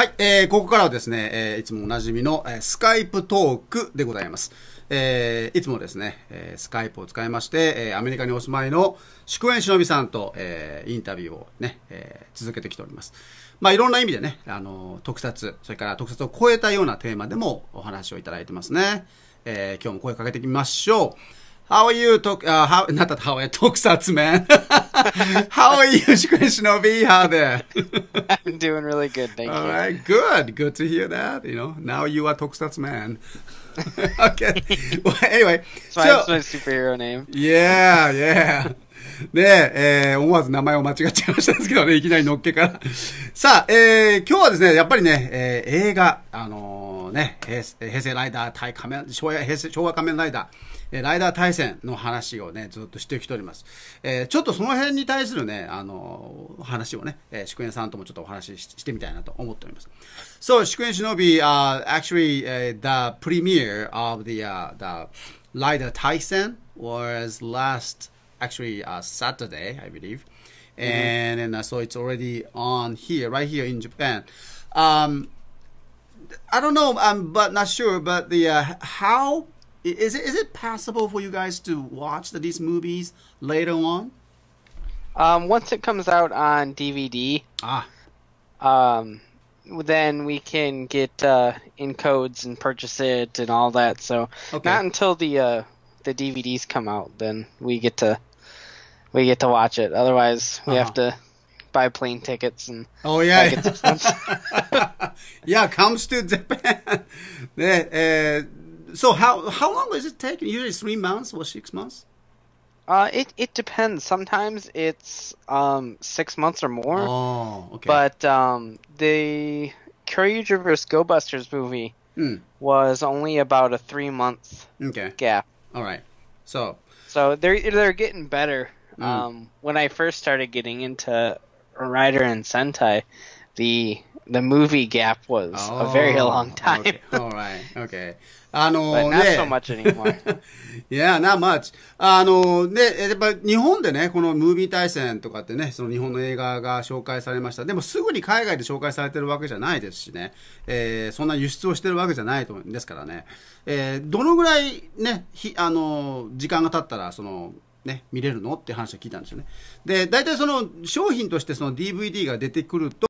はい、えー、ここからはですね、えー、いつもおなじみの、えー、スカイプトークでございます。えー、いつもですね、えー、スカイプを使いまして、えー、アメリカにお住まいの祝園忍さんと、えー、インタビューをね、えー、続けてきております。まあ、いろんな意味でね、あの、特撮、それから特撮を超えたようなテーマでもお話をいただいてますね。えー、今日も声かけてみましょう。How are you, talk, uh, how, なんだった、How are you, 特撮 man? how are you, 祝園忍び How a r e r u I'm doing really good, thank All you. All right, good. Good to hear that. You know, now you are Tokstats man. okay. Well, anyway, so, so, that's my superhero name. Yeah, yeah. で、えー、思わず名前を間違っちゃいましたですけどね、いきなりのっけから。さあ、えー、今日はですね、やっぱりね、えー、映画、あのー、ね、平成ライダー対仮面、昭和平成昭和仮面ライダー、ライダー対戦の話をね、ずっとしてきております。えー、ちょっとその辺に対するね、あのー、話をね、えー、祝宴さんともちょっとお話ししてみたいなと思っております。So, 祝宴忍び、uh, actually,、uh, the premiere of the,、uh, the r was last actually uh, Saturday, I believe, mm-hmm. and, and uh, so it's already on here, right here in Japan. Um, I don't know, I'm um, but not sure, but the uh, how is it is it possible for you guys to watch the, these movies later on? Um, once it comes out on DVD, ah, um, then we can get uh, in codes and purchase it and all that. So okay. not until the uh, the DVDs come out, then we get to we get to watch it. Otherwise, we uh-huh. have to buy plane tickets and oh yeah, yeah. yeah, comes to Japan. uh, so how how long is it taking? Usually three months or six months. Uh, it it depends. Sometimes it's um, six months or more. Oh, okay. But um, the Courage vs. Go Busters movie mm. was only about a three month okay. gap. All right. So so they're they're getting better Mm. Um, when I first started getting into Rider and Sentai, the the movie gap was oh, a very long time. okay. All right. Okay. あのー、ね。not so much anymore. yeah, not much. あのー、ね、やっぱ日本でね、このムービー対戦とかってね、その日本の映画が紹介されました。でもすぐに海外で紹介されてるわけじゃないですしね。えー、そんな輸出をしてるわけじゃないとですからね。えー、どのぐらいね、ひあのー、時間が経ったら、その、ね、見れるのって話を聞いたんですよね。で、大体その商品としてその DVD が出てくると、